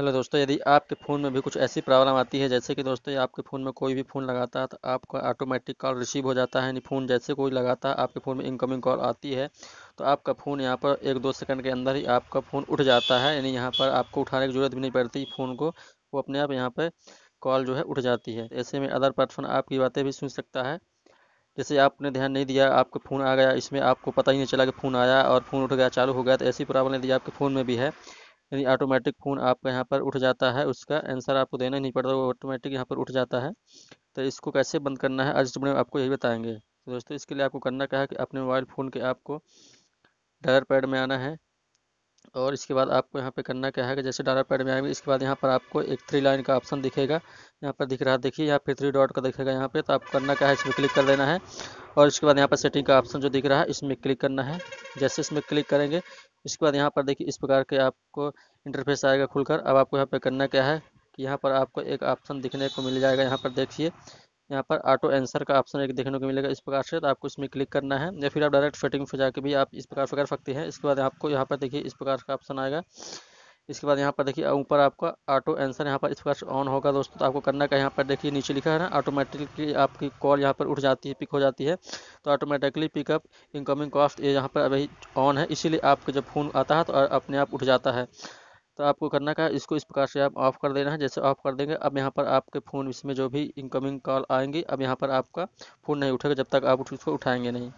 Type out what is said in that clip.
hello दोस्तों यदि आपके फ़ोन में भी कुछ ऐसी प्रॉब्लम आती है जैसे कि दोस्तों आपके फ़ोन में कोई भी फ़ोन लगाता है तो आपका ऑटोमेटिक कॉल रिसीव हो जाता है यानी फ़ोन जैसे कोई लगाता है आपके फ़ोन में इनकमिंग कॉल आती है तो आपका फ़ोन यहाँ पर एक दो सेकंड के अंदर ही आपका फ़ोन उठ जाता है यानी यहाँ पर आपको उठाने की ज़रूरत भी नहीं पड़ती फ़ोन को वो अपने आप यहाँ पर कॉल जो है उठ जाती है ऐसे में अदर पर्सन आपकी बातें भी सुन सकता है जैसे आपने ध्यान नहीं दिया आपको फ़ोन आ गया इसमें आपको पता ही नहीं चला कि फ़ोन आया और फ़ोन उठ गया चालू हो गया तो ऐसी प्रॉब्लम यदि आपके फ़ोन में भी है यानी ऑटोमेटिक फ़ोन आपका यहाँ पर उठ जाता है उसका आंसर आपको देना नहीं पड़ता वो ऑटोमेटिक यहाँ पर उठ जाता है तो इसको कैसे बंद करना है आज में आपको यही बताएंगे तो दोस्तों इसके लिए आपको करना क्या है कि अपने मोबाइल फ़ोन के आपको डायर पैड में आना है और इसके बाद आपको यहाँ पे करना क्या है कि जैसे डायर पैड में आएंगे इसके बाद यहाँ पर आपको एक थ्री लाइन का ऑप्शन दिखेगा यहाँ पर दिख रहा है देखिए यहाँ पर थ्री डॉट का दिखेगा यहाँ पे तो आपको करना क्या है इसमें क्लिक कर देना है और इसके बाद यहाँ पर सेटिंग का ऑप्शन जो दिख रहा है इसमें क्लिक करना है जैसे इसमें क्लिक करेंगे इसके बाद यहाँ पर देखिए इस प्रकार के आपको इंटरफेस आएगा खुलकर अब आपको यहाँ पर करना क्या है कि यहाँ पर आपको एक ऑप्शन दिखने को मिल जाएगा यहाँ पर देखिए यहाँ पर ऑटो आंसर का ऑप्शन एक देखने को मिलेगा इस प्रकार से तो आपको इसमें क्लिक करना है या फिर आप डायरेक्ट फिटिंग पर जाके भी आप इस प्रकार से कर सकते हैं इसके बाद आपको यहाँ पर देखिए इस प्रकार का ऑप्शन आएगा इसके बाद यहाँ पर देखिए ऊपर आपका ऑटो आंसर यहाँ पर इस प्रकार ऑन होगा दोस्तों तो आपको करना का यहाँ पर देखिए नीचे लिखा है ना ऑटोमेटिकली आपकी कॉल यहाँ पर उठ जाती है पिक हो जाती है तो ऑटोमेटिकली पिकअप इनकमिंग कॉस्ट ये यहाँ पर अभी ऑन है इसीलिए आपका जब फ़ोन आता है तो अपने आप उठ जाता है तो आपको करना का इसको इस प्रकार से आप ऑफ़ कर देना है जैसे ऑफ़ कर देंगे अब यहाँ पर आपके फ़ोन इसमें जो भी इनकमिंग कॉल आएंगी अब यहाँ पर आपका फ़ोन नहीं उठेगा जब तक आप उसको उठाएंगे नहीं